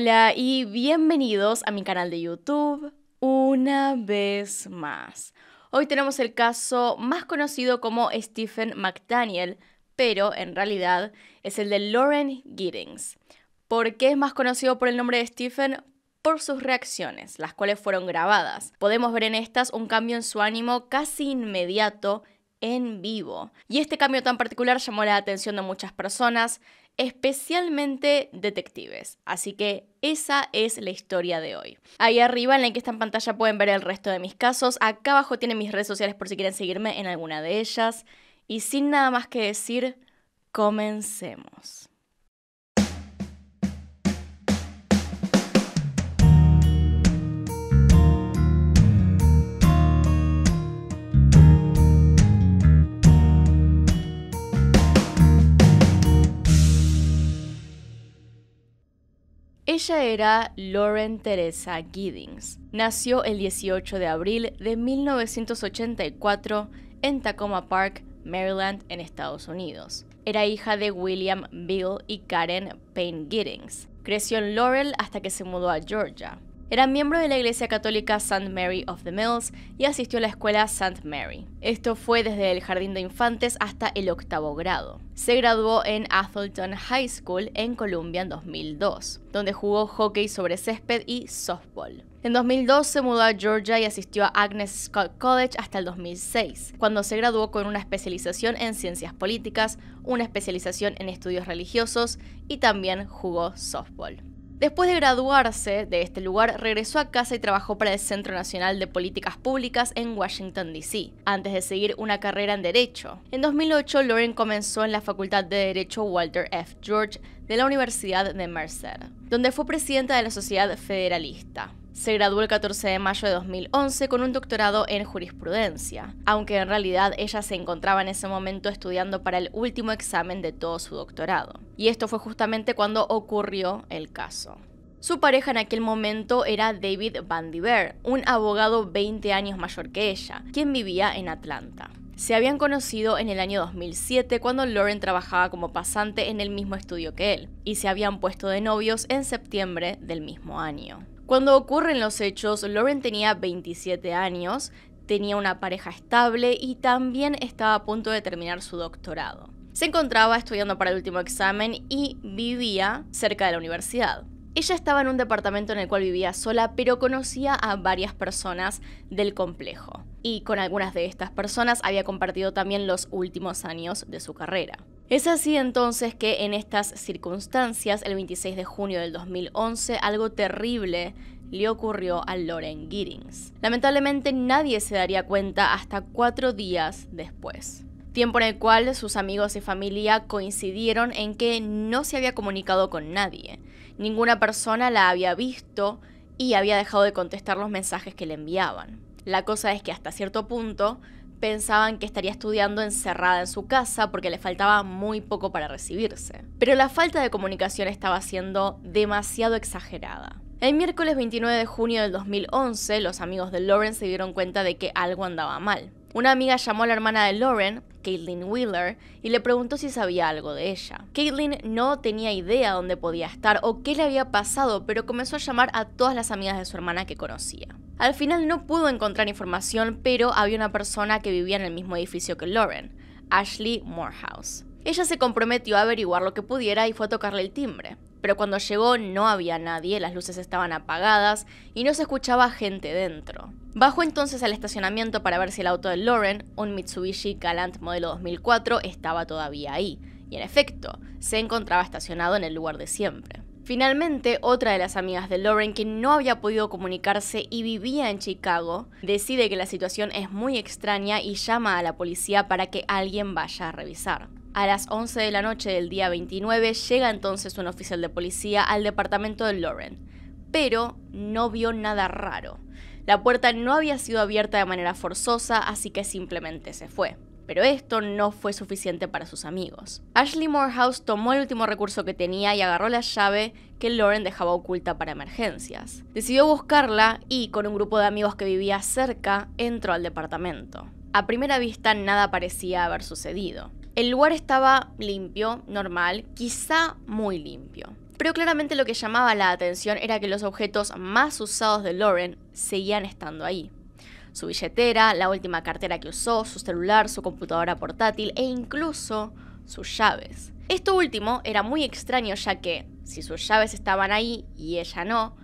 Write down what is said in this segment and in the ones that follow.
Hola y bienvenidos a mi canal de YouTube una vez más. Hoy tenemos el caso más conocido como Stephen McDaniel, pero en realidad es el de Lauren Giddings. ¿Por qué es más conocido por el nombre de Stephen? Por sus reacciones, las cuales fueron grabadas. Podemos ver en estas un cambio en su ánimo casi inmediato en vivo. Y este cambio tan particular llamó la atención de muchas personas, especialmente detectives. Así que esa es la historia de hoy. Ahí arriba en la está en pantalla pueden ver el resto de mis casos. Acá abajo tienen mis redes sociales por si quieren seguirme en alguna de ellas. Y sin nada más que decir, comencemos. Ella era Lauren Teresa Giddings. Nació el 18 de abril de 1984 en Tacoma Park, Maryland, en Estados Unidos. Era hija de William Bill y Karen Payne Giddings. Creció en Laurel hasta que se mudó a Georgia. Era miembro de la iglesia católica St. Mary of the Mills y asistió a la escuela St. Mary. Esto fue desde el jardín de infantes hasta el octavo grado. Se graduó en Atholton High School en Columbia en 2002, donde jugó hockey sobre césped y softball. En 2002 se mudó a Georgia y asistió a Agnes Scott College hasta el 2006, cuando se graduó con una especialización en ciencias políticas, una especialización en estudios religiosos y también jugó softball. Después de graduarse de este lugar, regresó a casa y trabajó para el Centro Nacional de Políticas Públicas en Washington, D.C., antes de seguir una carrera en Derecho. En 2008, Lauren comenzó en la Facultad de Derecho Walter F. George de la Universidad de Mercer, donde fue presidenta de la Sociedad Federalista. Se graduó el 14 de mayo de 2011 con un doctorado en jurisprudencia, aunque en realidad ella se encontraba en ese momento estudiando para el último examen de todo su doctorado. Y esto fue justamente cuando ocurrió el caso. Su pareja en aquel momento era David Van un abogado 20 años mayor que ella, quien vivía en Atlanta. Se habían conocido en el año 2007 cuando Lauren trabajaba como pasante en el mismo estudio que él, y se habían puesto de novios en septiembre del mismo año. Cuando ocurren los hechos, Lauren tenía 27 años, tenía una pareja estable y también estaba a punto de terminar su doctorado. Se encontraba estudiando para el último examen y vivía cerca de la universidad. Ella estaba en un departamento en el cual vivía sola, pero conocía a varias personas del complejo. Y con algunas de estas personas había compartido también los últimos años de su carrera. Es así entonces que en estas circunstancias, el 26 de junio del 2011, algo terrible le ocurrió a Lauren Giddings. Lamentablemente nadie se daría cuenta hasta cuatro días después tiempo en el cual sus amigos y familia coincidieron en que no se había comunicado con nadie. Ninguna persona la había visto y había dejado de contestar los mensajes que le enviaban. La cosa es que hasta cierto punto, pensaban que estaría estudiando encerrada en su casa porque le faltaba muy poco para recibirse. Pero la falta de comunicación estaba siendo demasiado exagerada. El miércoles 29 de junio del 2011, los amigos de Lauren se dieron cuenta de que algo andaba mal. Una amiga llamó a la hermana de Lauren, Caitlin Wheeler, y le preguntó si sabía algo de ella. Caitlin no tenía idea dónde podía estar o qué le había pasado, pero comenzó a llamar a todas las amigas de su hermana que conocía. Al final no pudo encontrar información, pero había una persona que vivía en el mismo edificio que Lauren, Ashley Morehouse. Ella se comprometió a averiguar lo que pudiera y fue a tocarle el timbre. Pero cuando llegó no había nadie, las luces estaban apagadas y no se escuchaba gente dentro. Bajó entonces al estacionamiento para ver si el auto de Lauren, un Mitsubishi Galant modelo 2004, estaba todavía ahí. Y en efecto, se encontraba estacionado en el lugar de siempre. Finalmente, otra de las amigas de Lauren, que no había podido comunicarse y vivía en Chicago, decide que la situación es muy extraña y llama a la policía para que alguien vaya a revisar. A las 11 de la noche del día 29 llega entonces un oficial de policía al departamento de Lauren, pero no vio nada raro. La puerta no había sido abierta de manera forzosa, así que simplemente se fue pero esto no fue suficiente para sus amigos. Ashley Morehouse tomó el último recurso que tenía y agarró la llave que Lauren dejaba oculta para emergencias. Decidió buscarla y, con un grupo de amigos que vivía cerca, entró al departamento. A primera vista nada parecía haber sucedido. El lugar estaba limpio, normal, quizá muy limpio. Pero claramente lo que llamaba la atención era que los objetos más usados de Lauren seguían estando ahí su billetera, la última cartera que usó, su celular, su computadora portátil e incluso sus llaves. Esto último era muy extraño ya que, si sus llaves estaban ahí y ella no,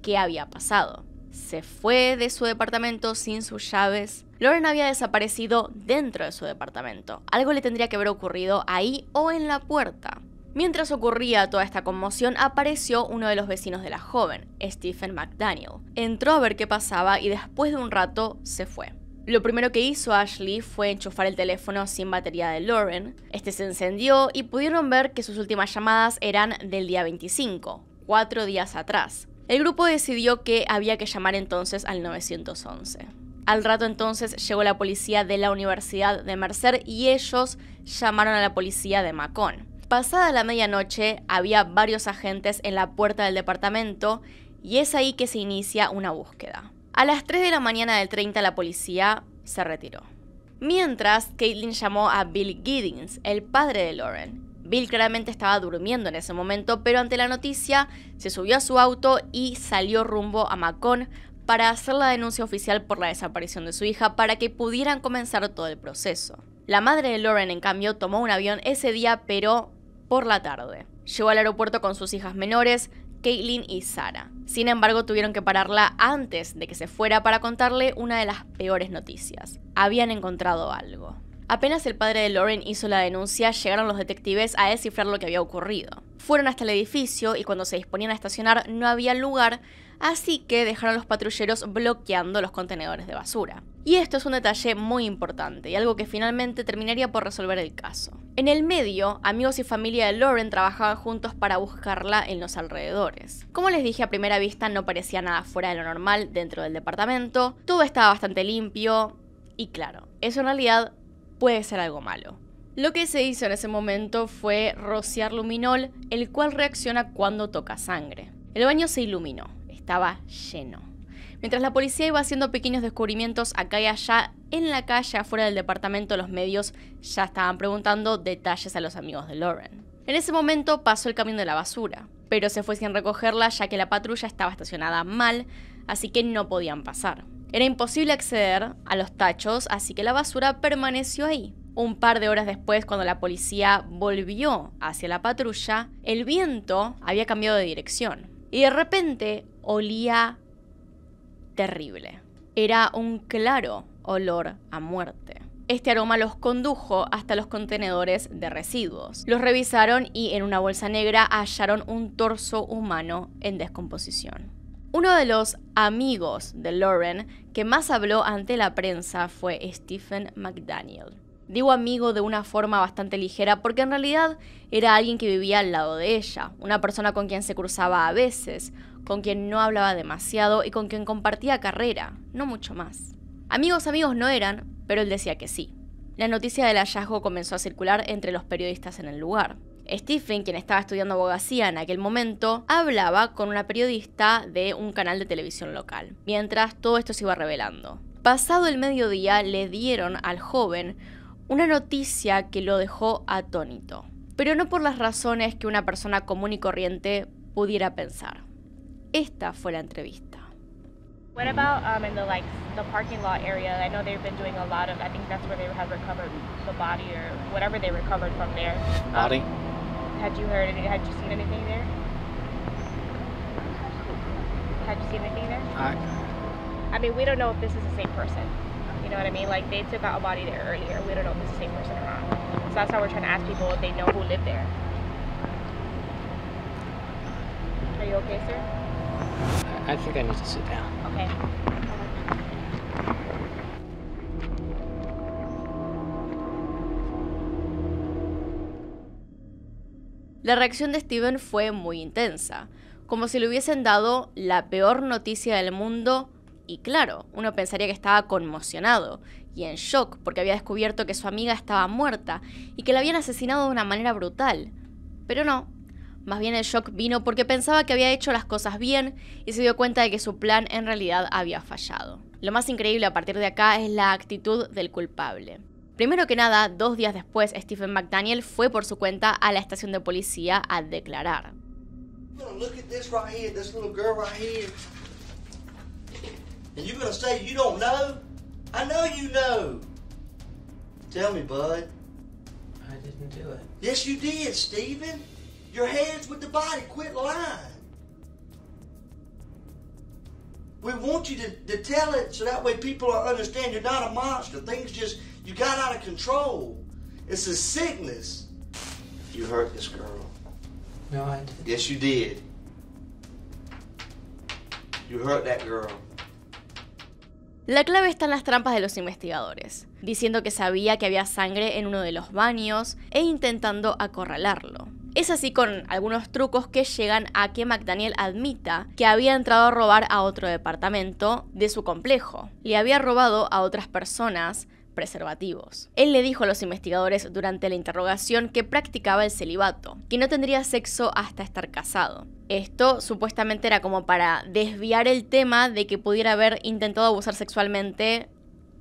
¿qué había pasado? Se fue de su departamento sin sus llaves. Lauren había desaparecido dentro de su departamento. Algo le tendría que haber ocurrido ahí o en la puerta. Mientras ocurría toda esta conmoción, apareció uno de los vecinos de la joven, Stephen McDaniel. Entró a ver qué pasaba y después de un rato se fue. Lo primero que hizo Ashley fue enchufar el teléfono sin batería de Lauren. Este se encendió y pudieron ver que sus últimas llamadas eran del día 25, cuatro días atrás. El grupo decidió que había que llamar entonces al 911. Al rato entonces llegó la policía de la Universidad de Mercer y ellos llamaron a la policía de Macon. Pasada la medianoche había varios agentes en la puerta del departamento y es ahí que se inicia una búsqueda. A las 3 de la mañana del 30 la policía se retiró. Mientras, Caitlin llamó a Bill Giddings, el padre de Lauren. Bill claramente estaba durmiendo en ese momento, pero ante la noticia se subió a su auto y salió rumbo a Macon para hacer la denuncia oficial por la desaparición de su hija para que pudieran comenzar todo el proceso. La madre de Lauren, en cambio, tomó un avión ese día, pero por la tarde. Llegó al aeropuerto con sus hijas menores, Caitlin y Sara. Sin embargo, tuvieron que pararla antes de que se fuera para contarle una de las peores noticias. Habían encontrado algo. Apenas el padre de Lauren hizo la denuncia, llegaron los detectives a descifrar lo que había ocurrido. Fueron hasta el edificio y cuando se disponían a estacionar no había lugar, así que dejaron los patrulleros bloqueando los contenedores de basura. Y esto es un detalle muy importante y algo que finalmente terminaría por resolver el caso. En el medio, amigos y familia de Lauren trabajaban juntos para buscarla en los alrededores. Como les dije a primera vista, no parecía nada fuera de lo normal dentro del departamento, todo estaba bastante limpio y claro, eso en realidad puede ser algo malo. Lo que se hizo en ese momento fue rociar luminol, el cual reacciona cuando toca sangre. El baño se iluminó, estaba lleno. Mientras la policía iba haciendo pequeños descubrimientos acá y allá, en la calle afuera del departamento los medios ya estaban preguntando detalles a los amigos de Lauren. En ese momento pasó el camión de la basura, pero se fue sin recogerla ya que la patrulla estaba estacionada mal, así que no podían pasar. Era imposible acceder a los tachos, así que la basura permaneció ahí, un par de horas después, cuando la policía volvió hacia la patrulla, el viento había cambiado de dirección y de repente olía terrible. Era un claro olor a muerte. Este aroma los condujo hasta los contenedores de residuos. Los revisaron y en una bolsa negra hallaron un torso humano en descomposición. Uno de los amigos de Lauren que más habló ante la prensa fue Stephen McDaniel. Digo amigo de una forma bastante ligera porque en realidad era alguien que vivía al lado de ella, una persona con quien se cruzaba a veces, con quien no hablaba demasiado y con quien compartía carrera, no mucho más. Amigos amigos no eran, pero él decía que sí. La noticia del hallazgo comenzó a circular entre los periodistas en el lugar. Stephen, quien estaba estudiando abogacía en aquel momento, hablaba con una periodista de un canal de televisión local, mientras todo esto se iba revelando. Pasado el mediodía le dieron al joven una noticia que lo dejó atónito, pero no por las razones que una persona común y corriente pudiera pensar. Esta fue la entrevista. What about um, in the like the parking lot area? I know they've been doing a lot of. I think that's where they have recovered the body or whatever they recovered from there. Um, body. Had you heard? Had you seen anything there? Had you seen anything there? I. I mean, we don't know if this is the same person know what I mean? Like they took out a body there earlier. We don't know if it's the same person or not. So that's how we're trying to ask people if they know who lived there. Are you okay, sir? I think I need to sit down. Okay. La reacción de Steven fue muy intensa, como si le hubiesen dado la peor noticia del mundo y claro, uno pensaría que estaba conmocionado y en shock porque había descubierto que su amiga estaba muerta y que la habían asesinado de una manera brutal. Pero no, más bien el shock vino porque pensaba que había hecho las cosas bien y se dio cuenta de que su plan en realidad había fallado. Lo más increíble a partir de acá es la actitud del culpable. Primero que nada, dos días después, Stephen McDaniel fue por su cuenta a la estación de policía a declarar. And you're going to say you don't know? I know you know. Tell me, bud. I didn't do it. Yes, you did, Stephen. Your head's with the body. Quit lying. We want you to, to tell it so that way people understand you're not a monster. Things just, you got out of control. It's a sickness. You hurt this girl. No, I didn't. Yes, you did. You hurt that girl. La clave está en las trampas de los investigadores, diciendo que sabía que había sangre en uno de los baños e intentando acorralarlo. Es así con algunos trucos que llegan a que McDaniel admita que había entrado a robar a otro departamento de su complejo. Le había robado a otras personas preservativos. Él le dijo a los investigadores durante la interrogación que practicaba el celibato, que no tendría sexo hasta estar casado. Esto supuestamente era como para desviar el tema de que pudiera haber intentado abusar sexualmente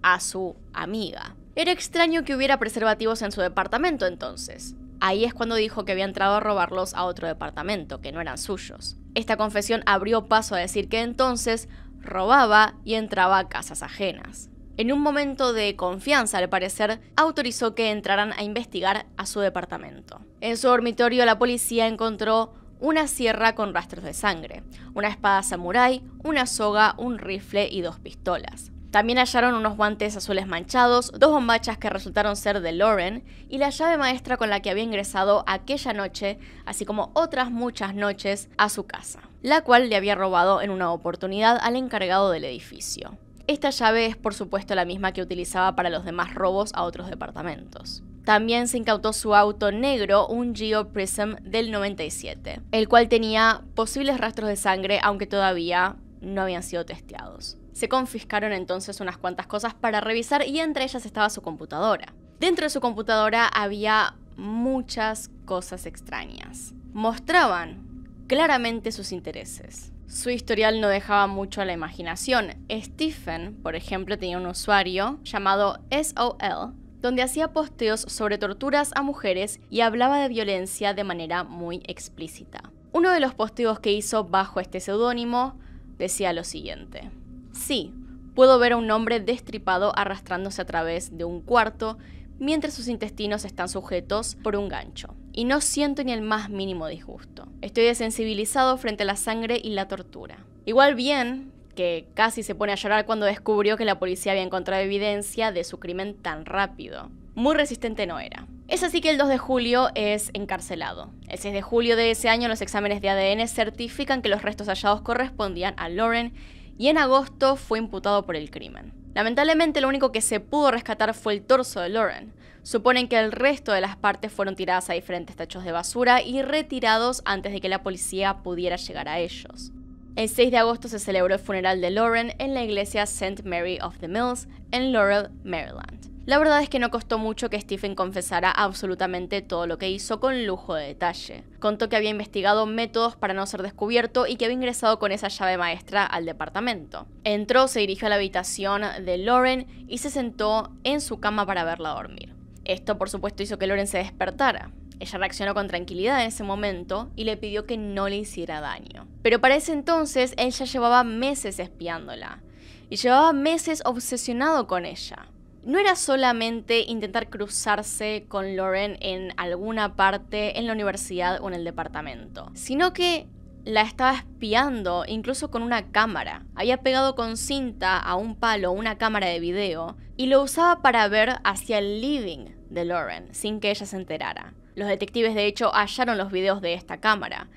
a su amiga. Era extraño que hubiera preservativos en su departamento entonces. Ahí es cuando dijo que había entrado a robarlos a otro departamento, que no eran suyos. Esta confesión abrió paso a decir que entonces robaba y entraba a casas ajenas en un momento de confianza al parecer, autorizó que entraran a investigar a su departamento. En su dormitorio la policía encontró una sierra con rastros de sangre, una espada samurái, una soga, un rifle y dos pistolas. También hallaron unos guantes azules manchados, dos bombachas que resultaron ser de Lauren y la llave maestra con la que había ingresado aquella noche, así como otras muchas noches, a su casa, la cual le había robado en una oportunidad al encargado del edificio. Esta llave es por supuesto la misma que utilizaba para los demás robos a otros departamentos. También se incautó su auto negro, un Geo Prism del 97, el cual tenía posibles rastros de sangre aunque todavía no habían sido testeados. Se confiscaron entonces unas cuantas cosas para revisar y entre ellas estaba su computadora. Dentro de su computadora había muchas cosas extrañas. Mostraban claramente sus intereses. Su historial no dejaba mucho a la imaginación. Stephen, por ejemplo, tenía un usuario llamado SOL, donde hacía posteos sobre torturas a mujeres y hablaba de violencia de manera muy explícita. Uno de los posteos que hizo bajo este seudónimo decía lo siguiente. Sí, puedo ver a un hombre destripado arrastrándose a través de un cuarto mientras sus intestinos están sujetos por un gancho. Y no siento ni el más mínimo disgusto. Estoy desensibilizado frente a la sangre y la tortura. Igual bien, que casi se pone a llorar cuando descubrió que la policía había encontrado evidencia de su crimen tan rápido. Muy resistente no era. Es así que el 2 de julio es encarcelado. El 6 de julio de ese año los exámenes de ADN certifican que los restos hallados correspondían a Lauren y en agosto fue imputado por el crimen. Lamentablemente lo único que se pudo rescatar fue el torso de Lauren. Suponen que el resto de las partes fueron tiradas a diferentes tachos de basura y retirados antes de que la policía pudiera llegar a ellos. El 6 de agosto se celebró el funeral de Lauren en la iglesia St. Mary of the Mills en Laurel, Maryland. La verdad es que no costó mucho que Stephen confesara absolutamente todo lo que hizo con lujo de detalle. Contó que había investigado métodos para no ser descubierto y que había ingresado con esa llave maestra al departamento. Entró, se dirigió a la habitación de Lauren y se sentó en su cama para verla dormir. Esto por supuesto hizo que Lauren se despertara. Ella reaccionó con tranquilidad en ese momento y le pidió que no le hiciera daño. Pero para ese entonces él ya llevaba meses espiándola y llevaba meses obsesionado con ella no era solamente intentar cruzarse con Lauren en alguna parte, en la universidad o en el departamento, sino que la estaba espiando incluso con una cámara. Había pegado con cinta a un palo una cámara de video y lo usaba para ver hacia el living de Lauren sin que ella se enterara. Los detectives de hecho hallaron los videos de esta cámara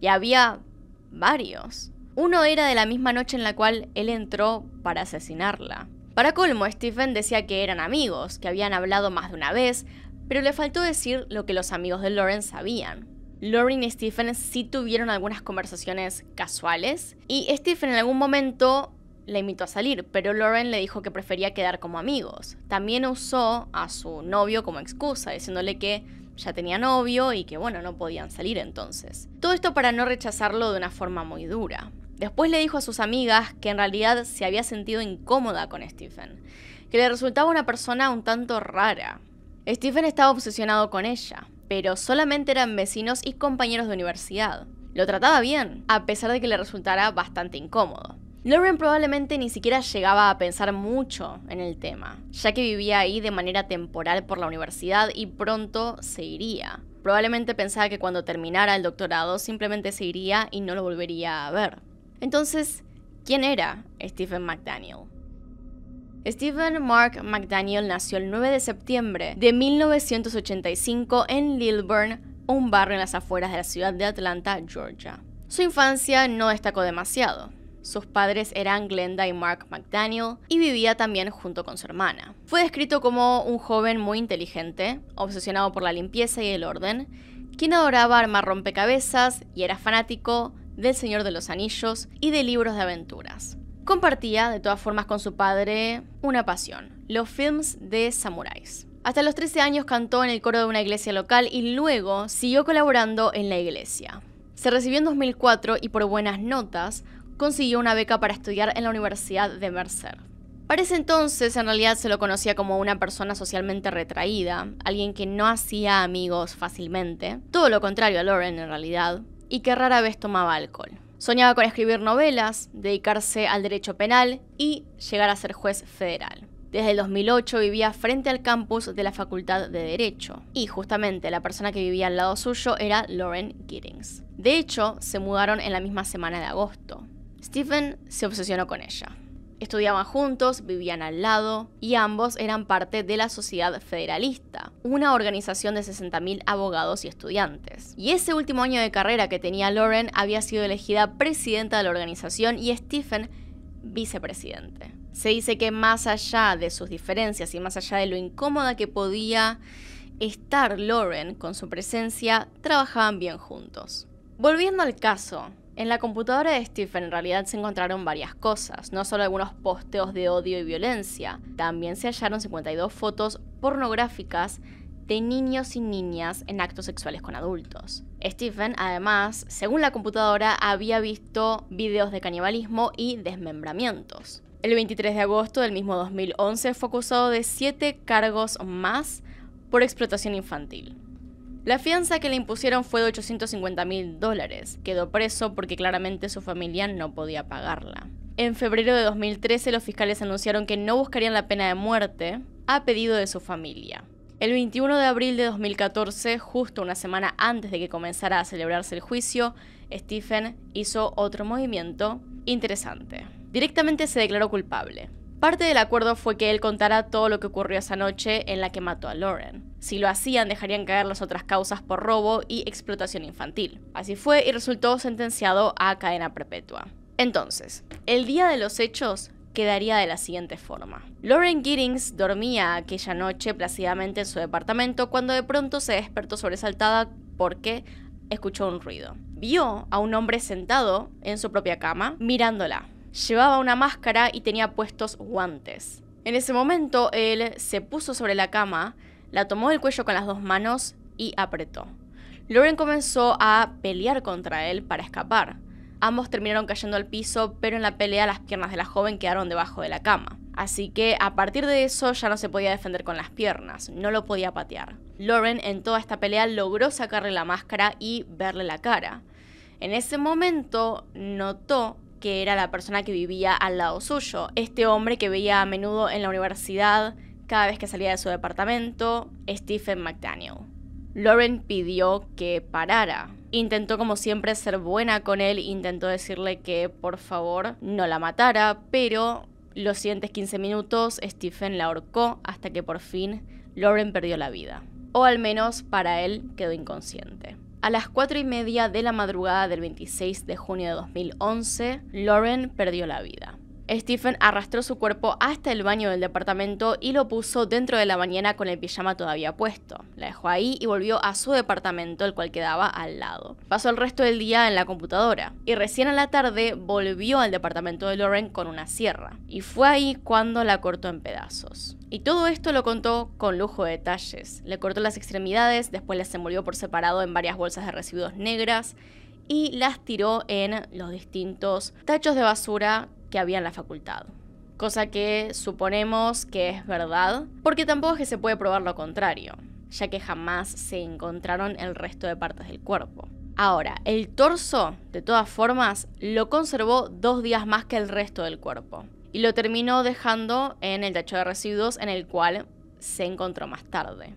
y había varios. Uno era de la misma noche en la cual él entró para asesinarla. Para colmo, Stephen decía que eran amigos, que habían hablado más de una vez, pero le faltó decir lo que los amigos de Lauren sabían. Lauren y Stephen sí tuvieron algunas conversaciones casuales, y Stephen en algún momento la invitó a salir, pero Lauren le dijo que prefería quedar como amigos. También usó a su novio como excusa, diciéndole que ya tenía novio y que bueno, no podían salir entonces. Todo esto para no rechazarlo de una forma muy dura. Después le dijo a sus amigas que en realidad se había sentido incómoda con Stephen, que le resultaba una persona un tanto rara. Stephen estaba obsesionado con ella, pero solamente eran vecinos y compañeros de universidad. Lo trataba bien, a pesar de que le resultara bastante incómodo. Lauren probablemente ni siquiera llegaba a pensar mucho en el tema, ya que vivía ahí de manera temporal por la universidad y pronto se iría. Probablemente pensaba que cuando terminara el doctorado simplemente se iría y no lo volvería a ver. Entonces, ¿quién era Stephen McDaniel? Stephen Mark McDaniel nació el 9 de septiembre de 1985 en Lilburn, un barrio en las afueras de la ciudad de Atlanta, Georgia. Su infancia no destacó demasiado. Sus padres eran Glenda y Mark McDaniel y vivía también junto con su hermana. Fue descrito como un joven muy inteligente, obsesionado por la limpieza y el orden, quien adoraba armar rompecabezas y era fanático del Señor de los Anillos y de libros de aventuras. Compartía, de todas formas, con su padre una pasión, los films de samuráis. Hasta los 13 años cantó en el coro de una iglesia local y luego siguió colaborando en la iglesia. Se recibió en 2004 y por buenas notas consiguió una beca para estudiar en la Universidad de Mercer. Para ese entonces en realidad se lo conocía como una persona socialmente retraída, alguien que no hacía amigos fácilmente, todo lo contrario a Lauren en realidad, y que rara vez tomaba alcohol. Soñaba con escribir novelas, dedicarse al derecho penal y llegar a ser juez federal. Desde el 2008 vivía frente al campus de la Facultad de Derecho y justamente la persona que vivía al lado suyo era Lauren Giddings. De hecho, se mudaron en la misma semana de agosto. Stephen se obsesionó con ella. Estudiaban juntos, vivían al lado y ambos eran parte de la Sociedad Federalista, una organización de 60.000 abogados y estudiantes. Y ese último año de carrera que tenía Lauren había sido elegida presidenta de la organización y Stephen vicepresidente. Se dice que más allá de sus diferencias y más allá de lo incómoda que podía estar Lauren con su presencia, trabajaban bien juntos. Volviendo al caso, en la computadora de Stephen en realidad se encontraron varias cosas, no solo algunos posteos de odio y violencia, también se hallaron 52 fotos pornográficas de niños y niñas en actos sexuales con adultos. Stephen, además, según la computadora, había visto videos de canibalismo y desmembramientos. El 23 de agosto del mismo 2011 fue acusado de 7 cargos más por explotación infantil. La fianza que le impusieron fue de 850 mil dólares. Quedó preso porque claramente su familia no podía pagarla. En febrero de 2013 los fiscales anunciaron que no buscarían la pena de muerte a pedido de su familia. El 21 de abril de 2014, justo una semana antes de que comenzara a celebrarse el juicio, Stephen hizo otro movimiento interesante. Directamente se declaró culpable. Parte del acuerdo fue que él contara todo lo que ocurrió esa noche en la que mató a Lauren. Si lo hacían, dejarían caer las otras causas por robo y explotación infantil. Así fue y resultó sentenciado a cadena perpetua. Entonces, el día de los hechos quedaría de la siguiente forma. Lauren Giddings dormía aquella noche placidamente en su departamento cuando de pronto se despertó sobresaltada porque escuchó un ruido. Vio a un hombre sentado en su propia cama mirándola llevaba una máscara y tenía puestos guantes. En ese momento él se puso sobre la cama, la tomó del cuello con las dos manos y apretó. Lauren comenzó a pelear contra él para escapar. Ambos terminaron cayendo al piso, pero en la pelea las piernas de la joven quedaron debajo de la cama. Así que a partir de eso ya no se podía defender con las piernas, no lo podía patear. Lauren en toda esta pelea logró sacarle la máscara y verle la cara. En ese momento notó que era la persona que vivía al lado suyo, este hombre que veía a menudo en la universidad cada vez que salía de su departamento, Stephen McDaniel. Lauren pidió que parara. Intentó como siempre ser buena con él, intentó decirle que por favor no la matara, pero los siguientes 15 minutos Stephen la ahorcó hasta que por fin Lauren perdió la vida. O al menos para él quedó inconsciente. A las 4 y media de la madrugada del 26 de junio de 2011, Lauren perdió la vida. Stephen arrastró su cuerpo hasta el baño del departamento y lo puso dentro de la mañana con el pijama todavía puesto. La dejó ahí y volvió a su departamento, el cual quedaba al lado. Pasó el resto del día en la computadora y recién a la tarde volvió al departamento de Lauren con una sierra. Y fue ahí cuando la cortó en pedazos. Y todo esto lo contó con lujo de detalles. Le cortó las extremidades, después las envolvió por separado en varias bolsas de residuos negras y las tiró en los distintos tachos de basura que había en la facultad. Cosa que suponemos que es verdad, porque tampoco es que se puede probar lo contrario, ya que jamás se encontraron el resto de partes del cuerpo. Ahora, el torso, de todas formas, lo conservó dos días más que el resto del cuerpo, y lo terminó dejando en el tacho de residuos en el cual se encontró más tarde.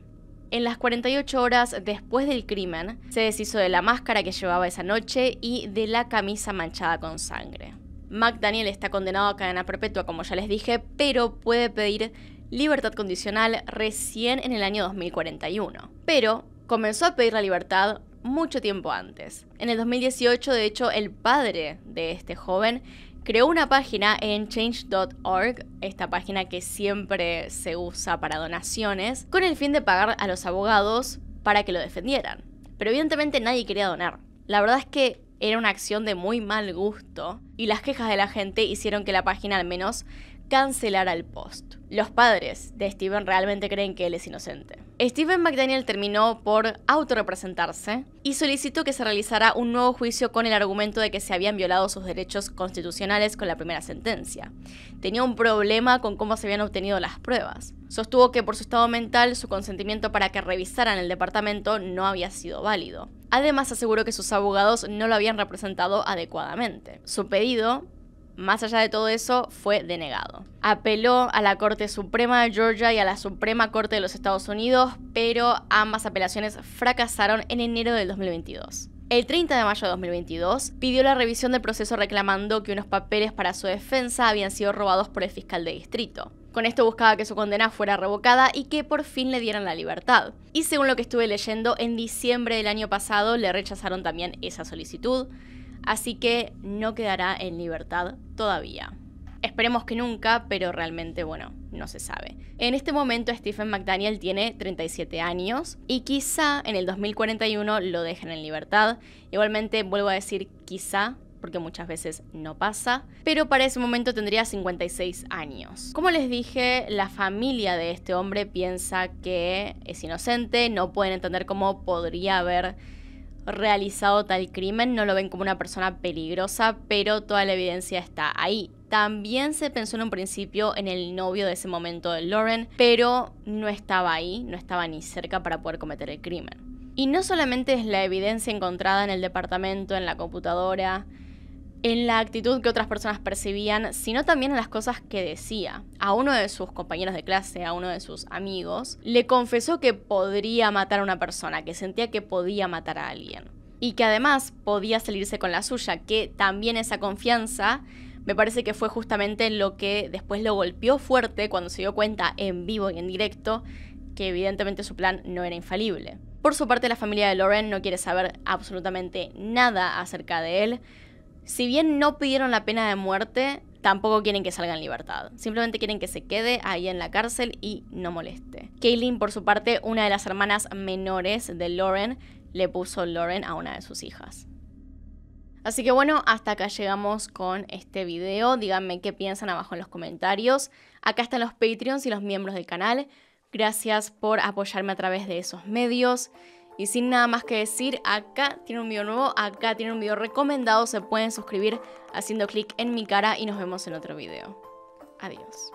En las 48 horas después del crimen, se deshizo de la máscara que llevaba esa noche y de la camisa manchada con sangre. McDaniel está condenado a cadena perpetua, como ya les dije, pero puede pedir libertad condicional recién en el año 2041. Pero comenzó a pedir la libertad mucho tiempo antes. En el 2018, de hecho, el padre de este joven creó una página en change.org, esta página que siempre se usa para donaciones, con el fin de pagar a los abogados para que lo defendieran. Pero evidentemente nadie quería donar. La verdad es que era una acción de muy mal gusto y las quejas de la gente hicieron que la página al menos cancelara el post. Los padres de Steven realmente creen que él es inocente. Steven McDaniel terminó por autorrepresentarse y solicitó que se realizara un nuevo juicio con el argumento de que se habían violado sus derechos constitucionales con la primera sentencia. Tenía un problema con cómo se habían obtenido las pruebas. Sostuvo que por su estado mental su consentimiento para que revisaran el departamento no había sido válido. Además aseguró que sus abogados no lo habían representado adecuadamente. Su pedido, más allá de todo eso, fue denegado. Apeló a la Corte Suprema de Georgia y a la Suprema Corte de los Estados Unidos, pero ambas apelaciones fracasaron en enero del 2022. El 30 de mayo de 2022 pidió la revisión del proceso reclamando que unos papeles para su defensa habían sido robados por el fiscal de distrito. Con esto buscaba que su condena fuera revocada y que por fin le dieran la libertad. Y según lo que estuve leyendo, en diciembre del año pasado le rechazaron también esa solicitud, así que no quedará en libertad todavía. Esperemos que nunca, pero realmente, bueno, no se sabe. En este momento Stephen McDaniel tiene 37 años y quizá en el 2041 lo dejen en libertad. Igualmente vuelvo a decir quizá porque muchas veces no pasa, pero para ese momento tendría 56 años. Como les dije, la familia de este hombre piensa que es inocente, no pueden entender cómo podría haber realizado tal crimen, no lo ven como una persona peligrosa, pero toda la evidencia está ahí. También se pensó en un principio en el novio de ese momento de Lauren, pero no estaba ahí, no estaba ni cerca para poder cometer el crimen. Y no solamente es la evidencia encontrada en el departamento, en la computadora, en la actitud que otras personas percibían, sino también en las cosas que decía. A uno de sus compañeros de clase, a uno de sus amigos, le confesó que podría matar a una persona, que sentía que podía matar a alguien. Y que además podía salirse con la suya, que también esa confianza me parece que fue justamente lo que después lo golpeó fuerte cuando se dio cuenta en vivo y en directo que evidentemente su plan no era infalible. Por su parte, la familia de Loren no quiere saber absolutamente nada acerca de él, si bien no pidieron la pena de muerte, tampoco quieren que salga en libertad. Simplemente quieren que se quede ahí en la cárcel y no moleste. Kaylin, por su parte, una de las hermanas menores de Lauren, le puso Lauren a una de sus hijas. Así que bueno, hasta acá llegamos con este video. Díganme qué piensan abajo en los comentarios. Acá están los Patreons y los miembros del canal. Gracias por apoyarme a través de esos medios. Y sin nada más que decir, acá tiene un video nuevo, acá tiene un video recomendado, se pueden suscribir haciendo clic en mi cara y nos vemos en otro video. Adiós.